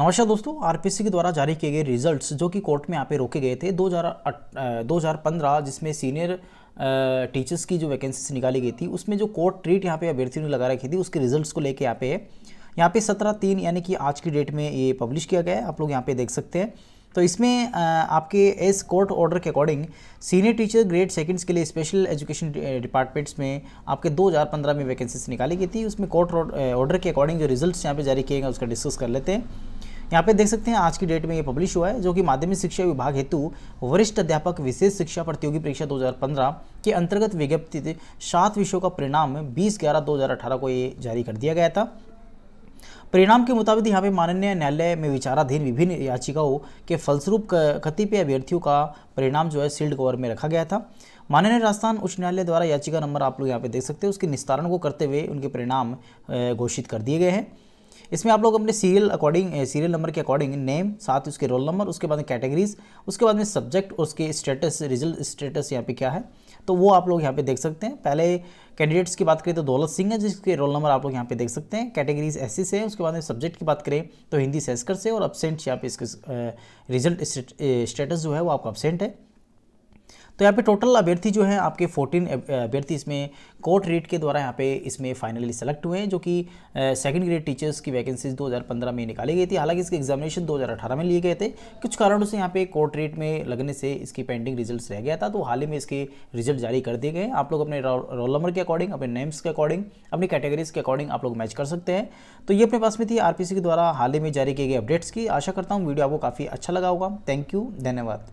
नमस्कार दोस्तों आरपीसी के द्वारा जारी किए गए रिजल्ट्स जो कि कोर्ट में यहाँ पे रोके गए थे 2015 जिसमें सीनियर टीचर्स की जो वैकेंसीज निकाली गई थी उसमें जो कोर्ट ट्रीट यहाँ पे अभ्यर्थियों ने लगा रखी थी उसके रिजल्ट्स को लेके यहाँ पे यहाँ पे सत्रह तीन यानी कि आज की डेट में ये पब्लिश किया गया है आप लोग यहाँ पे देख सकते हैं तो इसमें आपके एस कोर्ट ऑर्डर के according senior teacher grade seconds के लिए स्पेशल एजुकेशन डिपार्टमेंट्स में आपके 2015 में वैकेंसीज निकाली गई थी उसमें कोर्ट ऑर्डर के अकॉर्डिंग जो रिजल्ट्स यहाँ पे जारी किए गए उसका डिस्कस कर लेते हैं यहाँ पे देख सकते हैं आज की डेट में ये पब्लिश हुआ है जो कि माध्यमिक शिक्षा विभाग हेतु वरिष्ठ अध्यापक विशेष शिक्षा प्रतियोगी परीक्षा 2015 के अंतर्गत विज्ञप्ति सात विषयों का परिणाम 20 ग्यारह 2018 को ये जारी कर दिया गया था परिणाम के मुताबिक यहाँ पे माननीय न्यायालय में विचाराधीन विभिन्न याचिकाओं के फलस्वरूप कतिपय अभ्यर्थियों का परिणाम जो है सील्ड कवर में रखा गया था माननीय राजस्थान उच्च न्यायालय द्वारा याचिका नंबर आप लोग यहाँ पे देख सकते हैं उसके निस्तारण को करते हुए उनके परिणाम घोषित कर दिए गए हैं इसमें आप लोग अपने सीरियल अकॉर्डिंग सीरियल नंबर के अकॉर्डिंग नेम साथ उसके रोल नंबर उसके बाद में कैटेगरीज उसके बाद में सब्जेक्ट उसके स्टेटस रिजल्ट स्टेटस यहाँ पे क्या है तो वो आप लोग यहाँ पे देख सकते हैं पहले कैंडिडेट्स की बात करें तो दौलत सिंह है जिसके रोल नंबर आप लोग यहाँ पे देख सकते हैं कैटेगरीज एस से है उसके बाद में सब्जेक्ट की बात करें तो हिंदी सेस्कर से और अबसेंट यहाँ पे इसके रिजल्ट स्टेटस जो है वो आपका अपसेंट है तो यहाँ पे टोटल अभ्यर्थी जो हैं आपके 14 अभ्यर्थी इसमें कोर्ट रेट के द्वारा यहाँ पे इसमें फाइनली सेलेक्ट हुए हैं जो कि सेकंड ग्रेड टीचर्स की वैकेंसीज 2015 में निकाली गई थी हालांकि इसके एग्जामिनेशन 2018 में लिए गए थे कुछ कारणों से यहाँ पे कोर्ट रेट में लगने से इसकी पेंडिंग रिजल्ट रह गया था तो हाल ही में इसके रिजल्ट जारी कर दिए गए आप लोग अपने रोल नंबर के अकॉर्डिंग अपने नेम्स के अकॉर्डिंग अपनी कैटेगरीज के अकॉर्डिंग आप लोग मैच कर सकते हैं तो ये अपने पास में थी आर के द्वारा हाल ही में जारी किए गए अपडेट्स की आशा करता हूँ वीडियो आपको काफ़ी अच्छा लगा होगा थैंक यू धन्यवाद